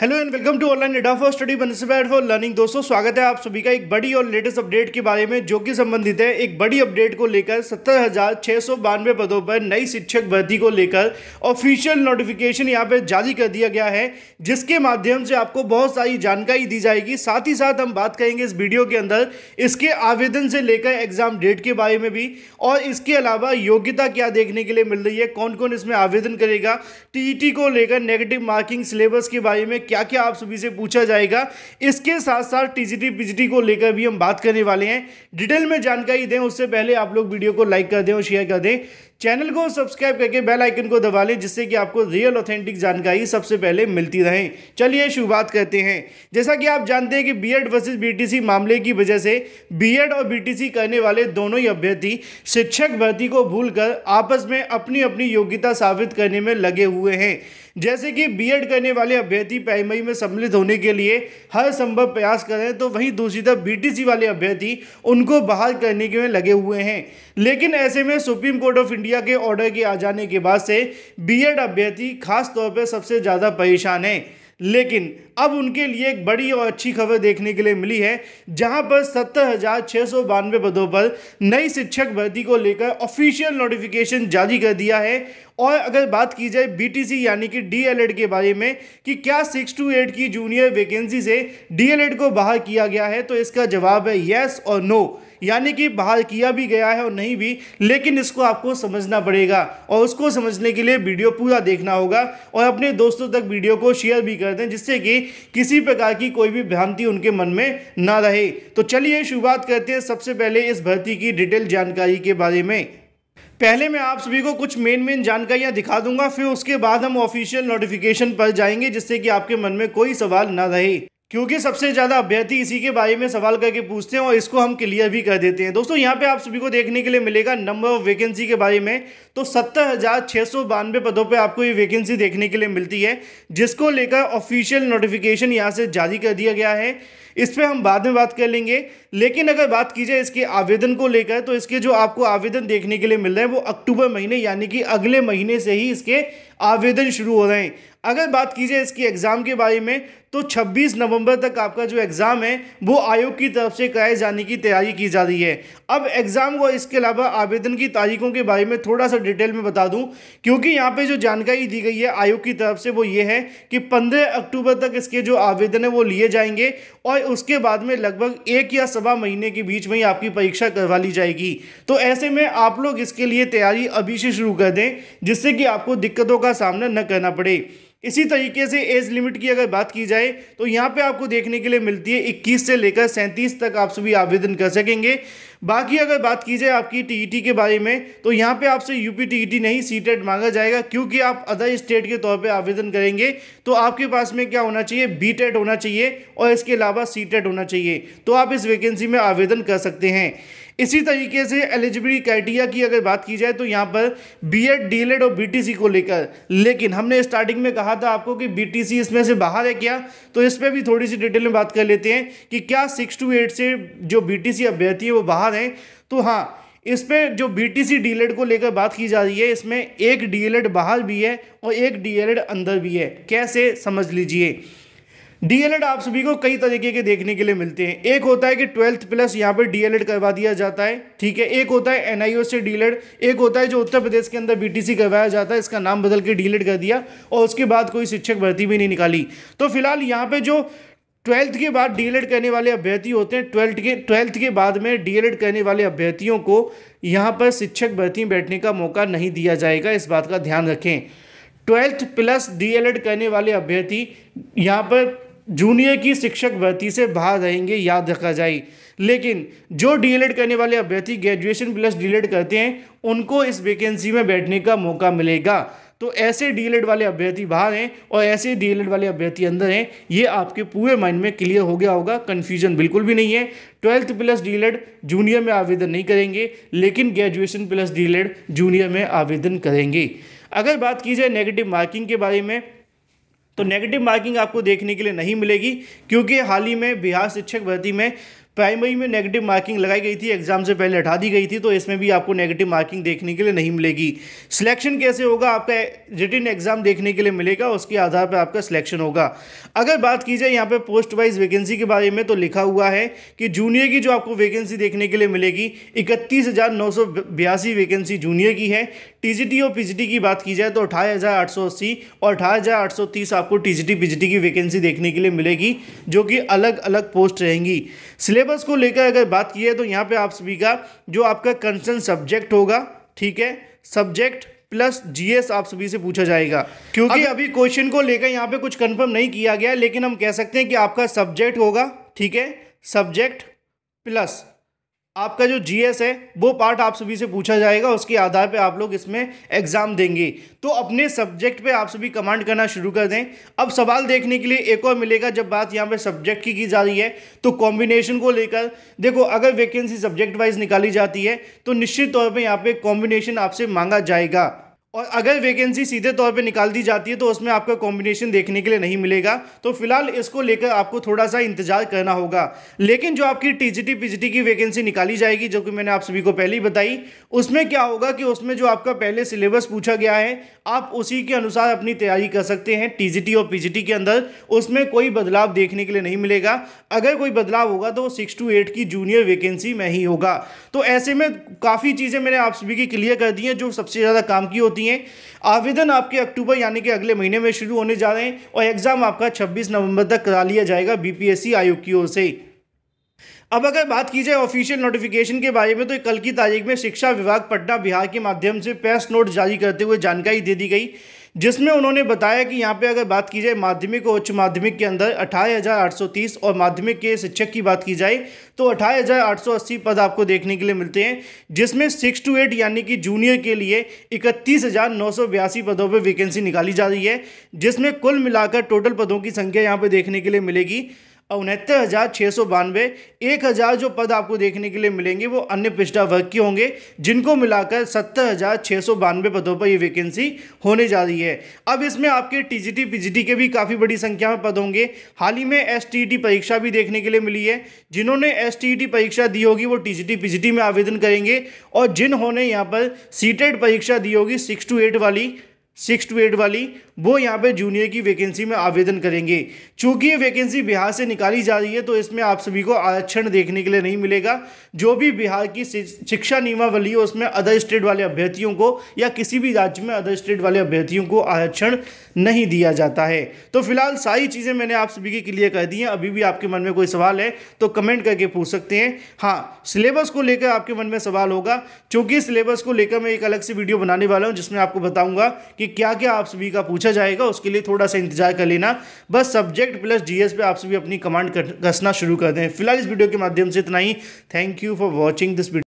hello and welcome to online एडा for study बनसिफाइड for learning दोस्तों स्वागत है आप सभी का एक बड़ी और लेटेस्ट अपडेट के बारे में जो कि संबंधित है एक बड़ी अपडेट को लेकर सत्तर हज़ार छः सौ बानवे पदों पर नई शिक्षक भर्ती को लेकर ऑफिशियल नोटिफिकेशन यहां पर जारी कर दिया गया है जिसके माध्यम से आपको बहुत सारी जानकारी दी जाएगी साथ ही साथ हम बात करेंगे इस वीडियो के अंदर इसके आवेदन से लेकर एग्जाम डेट के बारे में भी और इसके अलावा योग्यता क्या देखने के लिए मिल रही है कौन कौन इसमें आवेदन करेगा टी e को लेकर नेगेटिव मार्किंग सिलेबस के बारे में क्या क्या आप सभी से पूछा जाएगा इसके साथ साथ टीजीटी पीजीटी को लेकर भी हम बात करने वाले हैं डिटेल में जानकारी दें उससे पहले आप लोग वीडियो को लाइक कर दें और शेयर कर दें चैनल को सब्सक्राइब करके बेल आइकन को दबा लें जिससे कि आपको रियल ऑथेंटिक जानकारी सबसे पहले मिलती रहे चलिए शुरुआत करते हैं जैसा कि आप जानते हैं कि बी एड वर्सेज बी मामले की वजह से बी और बी करने वाले दोनों ही अभ्यर्थी शिक्षक भर्ती को भूलकर आपस में अपनी अपनी योग्यता साबित करने में लगे हुए हैं जैसे कि बीएड करने वाले अभ्यर्थी प्राइमरी में सम्मिलित होने के लिए हर संभव प्रयास करें तो वहीं दूसरी तरफ बीटीसी वाले अभ्यर्थी उनको बाहर करने के में लगे हुए हैं लेकिन ऐसे में Supreme Court of India media के ऑर्डर के आ जाने के बाद से बीएड अभ्यर्थी खास तौर पे सबसे ज़्यादा परेशान हैं लेकिन अब उनके लिए एक बड़ी और अच्छी खबर देखने के लिए मिली है जहां पर सत्तर हज़ार छः सौ बानवे पदों पर नई शिक्षक भर्ती को लेकर ऑफिशियल नोटिफिकेशन जारी कर दिया है और अगर बात की जाए बीटीसी यानी कि डीएलएड के बारे में कि क्या सिक्स टू एट की जूनियर वैकेंसी से डीएलएड को बाहर किया गया है तो इसका जवाब है येस और नो यानी कि बाहर किया भी गया है और नहीं भी लेकिन इसको आपको समझना पड़ेगा और उसको समझने के लिए वीडियो पूरा देखना होगा और अपने दोस्तों तक वीडियो को शेयर भी कर दें जिससे कि किसी प्रकार की कोई भी भ्रांति उनके मन में ना रहे तो चलिए शुरुआत करते हैं सबसे पहले इस भर्ती की डिटेल जानकारी के बारे में पहले मैं आप सभी को कुछ मेन मेन जानकारियां दिखा दूंगा फिर उसके बाद हम ऑफिशियल नोटिफिकेशन पर जाएंगे जिससे कि आपके मन में कोई सवाल ना रहे क्योंकि सबसे ज़्यादा अभ्यर्थी इसी के बारे में सवाल करके पूछते हैं और इसको हम क्लियर भी कर देते हैं दोस्तों यहाँ पे आप सभी को देखने के लिए मिलेगा नंबर ऑफ वैकेंसी के बारे में तो सत्तर हज़ार छः सौ बानवे पदों पे आपको ये वैकेंसी देखने के लिए मिलती है जिसको लेकर ऑफिशियल नोटिफिकेशन यहाँ से जारी कर दिया गया है इस पर हम बाद में बात कर लेंगे लेकिन अगर बात की जाए इसके आवेदन को लेकर तो इसके जो आपको आवेदन देखने के लिए मिल रहे हैं वो अक्टूबर महीने यानी कि अगले महीने से ही इसके आवेदन शुरू हो रहे हैं अगर बात की जाए इसकी एग्ज़ाम के बारे में तो 26 नवंबर तक आपका जो एग्ज़ाम है वो आयोग की तरफ से कराए जाने की तैयारी की जा रही है अब एग्ज़ाम को इसके अलावा आवेदन की तारीखों के बारे में थोड़ा सा डिटेल में बता दूं क्योंकि यहाँ पे जो जानकारी दी गई है आयोग की तरफ से वो ये है कि 15 अक्टूबर तक इसके जो आवेदन है वो लिए जाएंगे और उसके बाद में लगभग एक या सवा महीने के बीच में ही आपकी परीक्षा करवा ली जाएगी तो ऐसे में आप लोग इसके लिए तैयारी अभी से शुरू कर दें जिससे कि आपको दिक्कतों का सामना न करना पड़े इसी तरीके से एज लिमिट की अगर बात की जाए तो यहाँ पे आपको देखने के लिए मिलती है 21 से लेकर 37 तक आप सभी आवेदन कर सकेंगे बाकी अगर बात की जाए आपकी टीईटी e के बारे में तो यहाँ पे आपसे यूपी टीईटी e नहीं सीटेट e मांगा जाएगा क्योंकि आप अदर स्टेट के तौर पे आवेदन करेंगे तो आपके पास में क्या होना चाहिए बी होना चाहिए और इसके अलावा सी होना चाहिए तो आप इस वैकेंसी में आवेदन कर सकते हैं इसी तरीके से एलिजिबिलिटी क्राइटेरिया की अगर बात की जाए तो यहाँ पर बी एड डी और बी को लेकर लेकिन हमने स्टार्टिंग में कहा था आपको कि बी इसमें से बाहर है क्या तो इस पर भी थोड़ी सी डिटेल में बात कर लेते हैं कि क्या सिक्स टू एट से जो बी अभ्यर्थी है वो बाहर हैं तो हाँ इस पर जो B T C DEd को लेकर बात की जा रही है इसमें एक डी एल एड बाहर भी है और एक डी एल एड अंदर भी है कैसे समझ लीजिए डीएलएड आप सभी को कई तरीके के देखने के लिए मिलते हैं एक होता है कि ट्वेल्थ प्लस यहाँ पर डीएलएड करवा दिया जाता है ठीक है एक होता है एनआईओ से डीएलएड एक होता है जो उत्तर प्रदेश के अंदर बीटीसी करवाया जाता है इसका नाम बदल के डीएलएड कर दिया और उसके बाद कोई शिक्षक भर्ती भी नहीं निकाली तो फिलहाल यहाँ पर जो ट्वेल्थ के बाद डीएलएड करने वाले अभ्यर्थी होते हैं ट्वेल्थ के ट्वेल्थ के बाद में डीएलएड करने वाले अभ्यर्थियों को यहाँ पर शिक्षक भर्ती बैठने का मौका नहीं दिया जाएगा इस बात का ध्यान रखें ट्वेल्थ प्लस डीएलएड करने वाले अभ्यर्थी यहाँ पर जूनियर की शिक्षक भर्ती से बाहर रहेंगे याद रखा जाए लेकिन जो डीएलएड करने वाले अभ्यर्थी ग्रेजुएशन प्लस डीएलएड करते हैं उनको इस वैकेंसी में बैठने का मौका मिलेगा तो ऐसे डीएलएड वाले अभ्यर्थी बाहर हैं और ऐसे डीएलएड वाले अभ्यर्थी अंदर हैं ये आपके पूरे माइंड में क्लियर हो गया होगा कन्फ्यूजन बिल्कुल भी नहीं है ट्वेल्थ प्लस डी जूनियर में आवेदन नहीं करेंगे लेकिन ग्रेजुएशन प्लस डी जूनियर में आवेदन करेंगे अगर बात की जाए नेगेटिव मार्किंग के बारे में तो नेगेटिव मार्किंग आपको देखने के लिए नहीं मिलेगी क्योंकि हाल ही में बिहार शिक्षक भर्ती में प्राइमरी में नेगेटिव मार्किंग लगाई गई थी एग्जाम से पहले हटा दी गई थी तो इसमें भी आपको नेगेटिव मार्किंग देखने के लिए नहीं मिलेगी सिलेक्शन कैसे होगा आपका रिटर्न एग्जाम देखने के लिए मिलेगा उसके आधार पर आपका सिलेक्शन होगा अगर बात की जाए यहाँ पर पोस्ट वाइज वैकेंसी के बारे में तो लिखा हुआ है कि जूनियर की जो आपको वैकेंसी देखने के लिए मिलेगी इकतीस वैकेंसी जूनियर की है टीजीटी और पीजीटी की बात की जाए तो अठारह और अठारह आपको टीजीटी पीजीटी की वैकेंसी देखने के लिए मिलेगी जो कि अलग अलग पोस्ट रहेंगी सिलेबस को लेकर अगर बात की है तो यहाँ पे आप सभी का जो आपका कंसर्न सब्जेक्ट होगा ठीक है सब्जेक्ट प्लस जीएस आप सभी से पूछा जाएगा क्योंकि अभी क्वेश्चन को लेकर यहाँ पे कुछ कंफर्म नहीं किया गया लेकिन हम कह सकते हैं कि आपका सब्जेक्ट होगा ठीक है सब्जेक्ट प्लस आपका जो जीएस है वो पार्ट आप सभी से पूछा जाएगा उसके आधार पे आप लोग इसमें एग्ज़ाम देंगे तो अपने सब्जेक्ट पे आप सभी कमांड करना शुरू कर दें अब सवाल देखने के लिए एक और मिलेगा जब बात यहाँ पे सब्जेक्ट की की जा रही है तो कॉम्बिनेशन को लेकर देखो अगर वैकेंसी सब्जेक्ट वाइज निकाली जाती है तो निश्चित तौर पर यहाँ पर कॉम्बिनेशन आपसे मांगा जाएगा और अगर वैकेंसी सीधे तौर पे निकाल दी जाती है तो उसमें आपका कॉम्बिनेशन देखने के लिए नहीं मिलेगा तो फिलहाल इसको लेकर आपको थोड़ा सा इंतजार करना होगा लेकिन जो आपकी टीजीटी पीजीटी की वैकेंसी निकाली जाएगी जो कि मैंने आप सभी को पहले ही बताई उसमें क्या होगा कि उसमें जो आपका पहले सिलेबस पूछा गया है आप उसी के अनुसार अपनी तैयारी कर सकते हैं टी और पी के अंदर उसमें कोई बदलाव देखने के लिए नहीं मिलेगा अगर कोई बदलाव होगा तो सिक्स टू एट की जूनियर वैकेंसी में ही होगा तो ऐसे में काफ़ी चीज़ें मैंने आप सभी की क्लियर कर दी हैं जो सबसे ज़्यादा काम की होती हैं चाहिए आवेदन आपके अक्टूबर यानी कि अगले महीने में शुरू होने जा रहे हैं और एग्ज़ाम आपका छब्बीस नवंबर तक करा लिया जाएगा बीपीएससी आयोग की ओर से अब अगर बात की जाए ऑफिशियल नोटिफिकेशन के बारे में तो कल की तारीख में शिक्षा विभाग पटना बिहार के माध्यम से प्रेस नोट जारी करते हुए जानकारी दे दी गई जिसमें उन्होंने बताया कि यहाँ पे अगर बात की जाए माध्यमिक और उच्च माध्यमिक के अंदर अट्ठाईस और माध्यमिक के शिक्षक की बात की जाए तो अट्ठाईस पद आपको देखने के लिए मिलते हैं जिसमें सिक्स टू एट यानी कि जूनियर के लिए इकतीस पदों पर वैकेंसी निकाली जा रही है जिसमें कुल मिलाकर टोटल पदों की संख्या यहाँ पर देखने के लिए मिलेगी उनहत्तर हज़ार छः सौ बानवे एक हज़ार जो पद आपको देखने के लिए मिलेंगे वो अन्य पिछड़ा वर्ग के होंगे जिनको मिलाकर सत्तर हज़ार छः सौ बानवे पदों पर ये वैकेंसी होने जा रही है अब इसमें आपके टीजीटी पीजीटी के भी काफ़ी बड़ी संख्या में पद होंगे हाल ही में एस e परीक्षा भी देखने के लिए मिली है जिन्होंने एस e परीक्षा दी होगी वो टी जी में आवेदन करेंगे और जिन्होंने यहाँ पर सीटेड e परीक्षा दी होगी सिक्स टू एट वाली सिक्स टू एट वाली वो यहाँ पे जूनियर की वैकेंसी में आवेदन करेंगे चूंकि ये वैकेंसी बिहार से निकाली जा रही है तो इसमें आप सभी को आरक्षण देखने के लिए नहीं मिलेगा जो भी बिहार की शिक्षा नियमावली है उसमें अदर स्टेट वाले अभ्यर्थियों को या किसी भी राज्य में अदर स्टेट वाले अभ्यर्थियों को आरक्षण नहीं दिया जाता है तो फिलहाल सारी चीज़ें मैंने आप सभी की क्लियर कर दी हैं अभी भी आपके मन में कोई सवाल है तो कमेंट करके पूछ सकते हैं हाँ सिलेबस को लेकर आपके मन में सवाल होगा चूँकि सिलेबस को लेकर मैं एक अलग से वीडियो बनाने वाला हूँ जिसमें आपको बताऊँगा कि क्या क्या आप सभी का पूछा जाएगा उसके लिए थोड़ा सा इंतजार कर लेना बस सब्जेक्ट प्लस जीएस पे आप सभी अपनी कमांड कसना शुरू कर दें फिलहाल इस वीडियो के माध्यम से इतना ही thank you for watching this video